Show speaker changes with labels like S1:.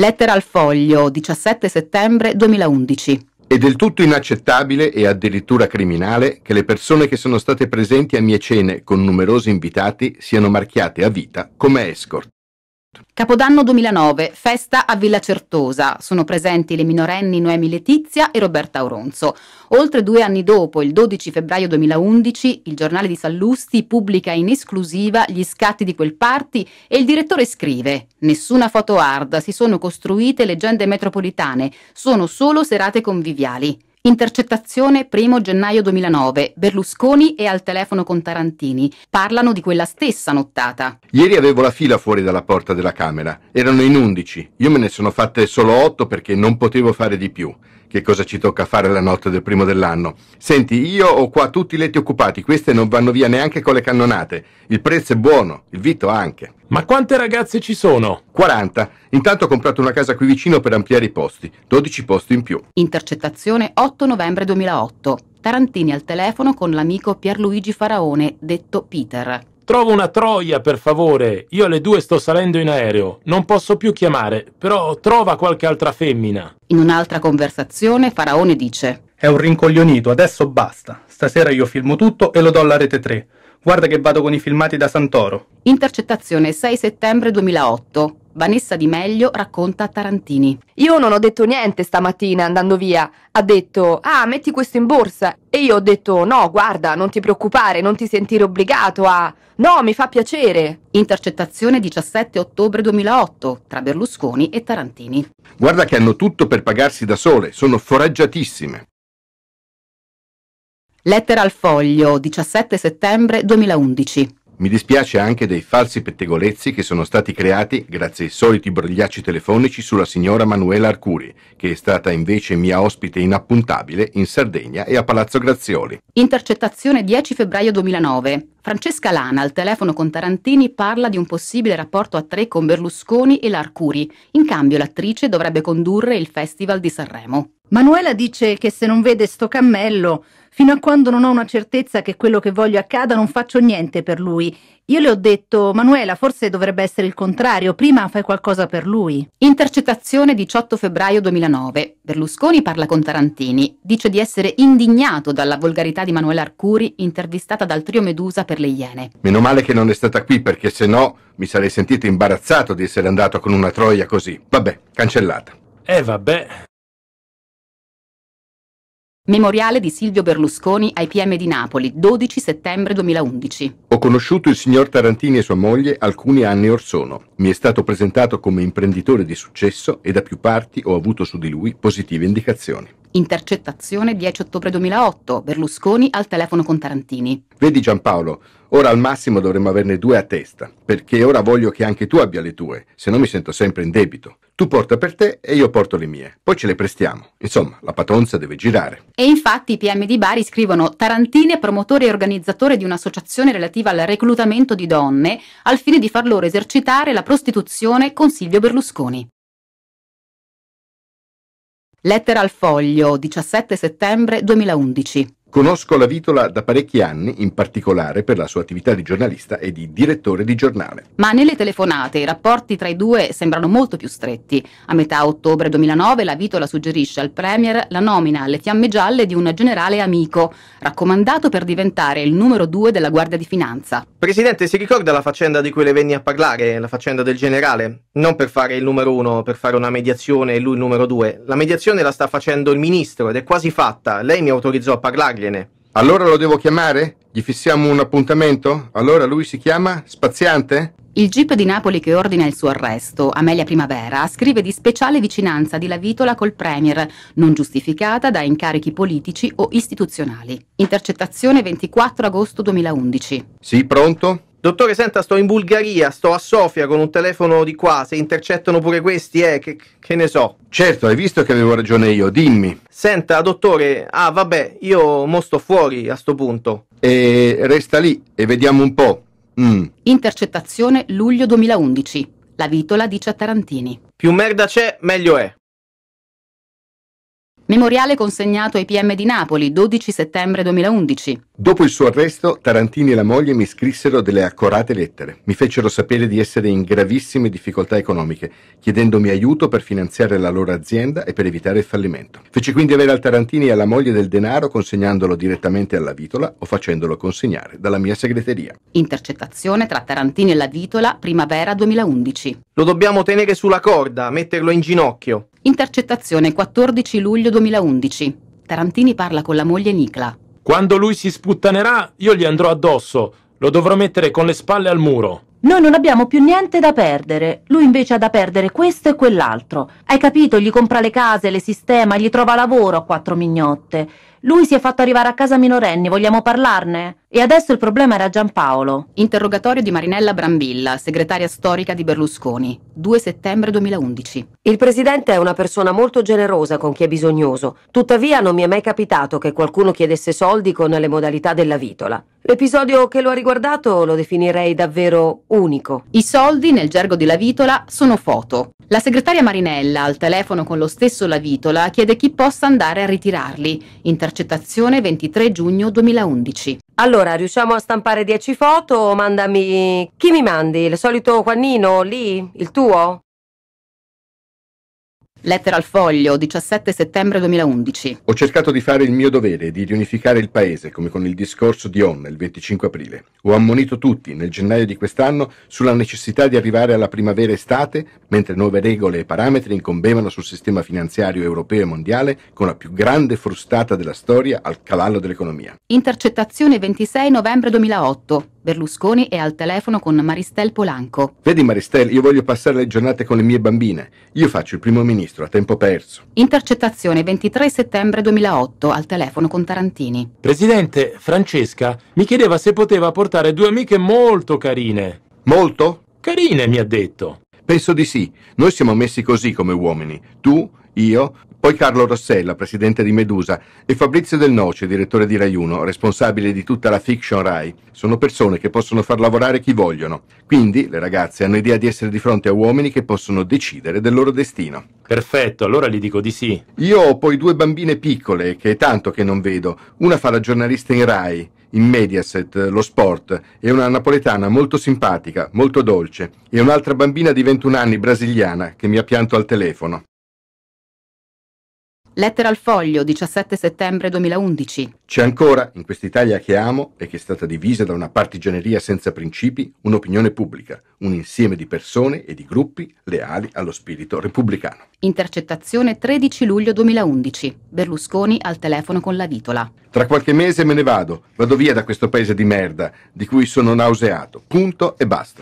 S1: Lettera al foglio, 17 settembre 2011.
S2: È del tutto inaccettabile e addirittura criminale che le persone che sono state presenti a mie cene con numerosi invitati siano marchiate a vita come escort.
S1: Capodanno 2009, festa a Villa Certosa. Sono presenti le minorenni Noemi Letizia e Roberta Auronzo. Oltre due anni dopo, il 12 febbraio 2011, il giornale di Sallusti pubblica in esclusiva gli scatti di quel party e il direttore scrive: Nessuna foto hard, si sono costruite leggende metropolitane, sono solo serate conviviali. Intercettazione 1 gennaio 2009. Berlusconi è al telefono con Tarantini. Parlano di quella stessa nottata.
S2: Ieri avevo la fila fuori dalla porta della Camera. Erano in 11. Io me ne sono fatte solo 8 perché non potevo fare di più che cosa ci tocca fare la notte del primo dell'anno. Senti, io ho qua tutti i letti occupati, queste non vanno via neanche con le cannonate. Il prezzo è buono, il vitto anche. Ma quante ragazze ci sono? 40. Intanto ho comprato una casa qui vicino per ampliare i posti. 12 posti
S1: in più. Intercettazione 8 novembre 2008. Tarantini al telefono con l'amico Pierluigi Faraone, detto Peter.
S2: Trova una troia, per favore. Io alle due sto salendo in aereo. Non posso più chiamare, però trova qualche altra femmina.
S1: In un'altra conversazione, Faraone dice:
S2: È un rincoglionito, adesso basta. Stasera io filmo tutto e lo do alla rete 3. Guarda che vado con i filmati da Santoro.
S1: Intercettazione 6 settembre 2008. Vanessa Di Meglio racconta a Tarantini. Io non ho detto niente stamattina andando via. Ha detto, ah, metti questo in borsa. E io ho detto, no, guarda, non ti preoccupare, non ti sentire obbligato a... No, mi fa piacere. Intercettazione 17 ottobre 2008 tra Berlusconi e Tarantini.
S2: Guarda che hanno tutto per pagarsi da sole, sono foraggiatissime.
S1: Lettera al foglio, 17 settembre 2011.
S2: Mi dispiace anche dei falsi pettegolezzi che sono stati creati grazie ai soliti brogliacci telefonici sulla signora Manuela Arcuri, che è stata invece mia ospite inappuntabile in Sardegna e a Palazzo Grazioli.
S1: Intercettazione 10 febbraio 2009. Francesca Lana al telefono con Tarantini parla di un possibile rapporto a tre con Berlusconi e l'Arcuri. In cambio l'attrice dovrebbe condurre il Festival di Sanremo. Manuela dice che se non vede sto cammello, fino a quando non ho una certezza che quello che voglio accada non faccio niente per lui io le ho detto, Manuela, forse dovrebbe essere il contrario, prima fai qualcosa per lui. Intercettazione 18 febbraio 2009. Berlusconi parla con Tarantini, dice di essere indignato dalla volgarità di Manuela Arcuri, intervistata dal trio Medusa per le Iene.
S2: Meno male che non è stata qui, perché se no mi sarei sentito imbarazzato di essere andato con una troia così. Vabbè, cancellata. Eh vabbè.
S1: Memoriale di Silvio Berlusconi ai PM di Napoli, 12 settembre 2011.
S2: Ho conosciuto il signor Tarantini e sua moglie alcuni anni or sono. Mi è stato presentato come imprenditore di successo e da più parti ho avuto su di lui positive indicazioni.
S1: Intercettazione 10 ottobre 2008, Berlusconi al telefono con Tarantini.
S2: Vedi Giampaolo, ora al massimo dovremmo averne due a testa, perché ora voglio che anche tu abbia le tue, se no mi sento sempre in debito. Tu porta per te e io porto le mie, poi ce le prestiamo. Insomma, la patonza deve girare.
S1: E infatti i PM di Bari scrivono Tarantini è promotore e organizzatore di un'associazione relativa al reclutamento di donne al fine di far loro esercitare la prostituzione con Silvio Berlusconi. Lettera al foglio, 17 settembre 2011.
S2: Conosco la Vitola da parecchi anni, in particolare per la sua attività di giornalista e di direttore di giornale.
S1: Ma nelle telefonate i rapporti tra i due sembrano molto più stretti. A metà ottobre 2009 la Vitola suggerisce al Premier la nomina alle fiamme gialle di un generale amico, raccomandato per diventare il numero due della Guardia di Finanza.
S2: Presidente, si ricorda la faccenda di cui le venni a parlare, la faccenda del generale? Non per fare il numero uno, per fare una mediazione e lui il numero due. La mediazione la sta facendo il ministro ed è quasi fatta. Lei mi autorizzò a parlare parlargliene. Allora lo devo chiamare? Gli fissiamo un appuntamento? Allora lui si chiama Spaziante?
S1: Il GIP di Napoli che ordina il suo arresto, Amelia Primavera, scrive di speciale vicinanza di La Vitola col Premier, non giustificata da incarichi politici o istituzionali. Intercettazione 24 agosto 2011.
S2: Sì, pronto? Dottore, senta, sto in Bulgaria, sto a Sofia con un telefono di qua, se intercettano pure questi, eh, che, che, ne so. Certo, hai visto che avevo ragione io, dimmi. Senta, dottore, ah vabbè, io mo sto fuori a sto punto. E resta lì e vediamo un po'. Mm.
S1: Intercettazione luglio 2011. La vitola dice a Tarantini.
S2: Più merda c'è, meglio è.
S1: Memoriale consegnato ai PM di Napoli 12 settembre 2011.
S2: Dopo il suo arresto, Tarantini e la moglie mi scrissero delle accorate lettere. Mi fecero sapere di essere in gravissime difficoltà economiche, chiedendomi aiuto per finanziare la loro azienda e per evitare il fallimento. Feci quindi avere al Tarantini e alla moglie del denaro consegnandolo direttamente alla Vitola o facendolo
S1: consegnare dalla mia segreteria. Intercettazione tra Tarantini e la Vitola, primavera 2011.
S2: Lo dobbiamo tenere sulla corda, metterlo in ginocchio.
S1: Intercettazione 14 luglio 2011. Tarantini parla con la moglie Nicla.
S2: Quando lui si sputtanerà, io gli andrò addosso. Lo dovrò mettere con le spalle al muro.
S1: Noi non abbiamo più niente da perdere. Lui invece ha da perdere questo e quell'altro. Hai capito? Gli compra le case, le sistema, gli trova lavoro a quattro mignotte. Lui si è fatto arrivare a casa minorenni, vogliamo parlarne? E adesso il problema era Giampaolo. Interrogatorio di Marinella Brambilla, segretaria storica di Berlusconi, 2 settembre 2011. Il presidente è una persona molto generosa con chi è bisognoso. Tuttavia non mi è mai capitato che qualcuno chiedesse soldi con le modalità della vitola. L'episodio che lo ha riguardato lo definirei davvero unico. I soldi, nel gergo di La Vitola, sono foto. La segretaria Marinella, al telefono con lo stesso La Vitola, chiede chi possa andare a ritirarli. Intercettazione 23 giugno 2011. Allora, riusciamo a stampare 10 foto, mandami... Chi mi mandi? Il solito Juannino, lì? Il tuo? Lettera al foglio, 17 settembre 2011.
S2: Ho cercato di fare il mio dovere e di riunificare il paese, come con il discorso di Onna il 25 aprile. Ho ammonito tutti, nel gennaio di quest'anno, sulla necessità di arrivare alla primavera-estate, mentre nuove regole e parametri incombevano sul sistema finanziario europeo e mondiale, con la più grande frustata della storia al cavallo dell'economia.
S1: Intercettazione 26 novembre 2008. Berlusconi è al telefono con Maristel Polanco.
S2: Vedi Maristel, io voglio passare le giornate con le mie bambine. Io faccio il primo ministro a tempo perso.
S1: Intercettazione 23 settembre 2008 al telefono con Tarantini.
S2: Presidente, Francesca mi chiedeva se poteva portare due amiche molto carine. Molto? Carine, mi ha detto. Penso di sì. Noi siamo messi così come uomini. Tu, io, poi Carlo Rossella, presidente di Medusa, e Fabrizio Del Noce, direttore di Rai 1, responsabile di tutta la fiction Rai. Sono persone che possono far lavorare chi vogliono. Quindi le ragazze hanno idea di essere di fronte a uomini che possono decidere del loro destino. Perfetto, allora gli dico di sì. Io ho poi due bambine piccole, che è tanto che non vedo. Una fa la giornalista in Rai, in Mediaset, eh, lo sport, e una napoletana molto simpatica, molto dolce, e un'altra bambina di 21 anni brasiliana che mi ha pianto al telefono.
S1: Lettera al foglio, 17 settembre 2011.
S2: C'è ancora, in quest'Italia che amo e che è stata divisa da una partigianeria senza principi, un'opinione pubblica, un insieme di persone e di gruppi leali allo spirito repubblicano.
S1: Intercettazione 13 luglio 2011. Berlusconi al telefono con la vitola.
S2: Tra qualche mese me ne vado, vado via da questo paese di merda, di cui sono nauseato. Punto e basta.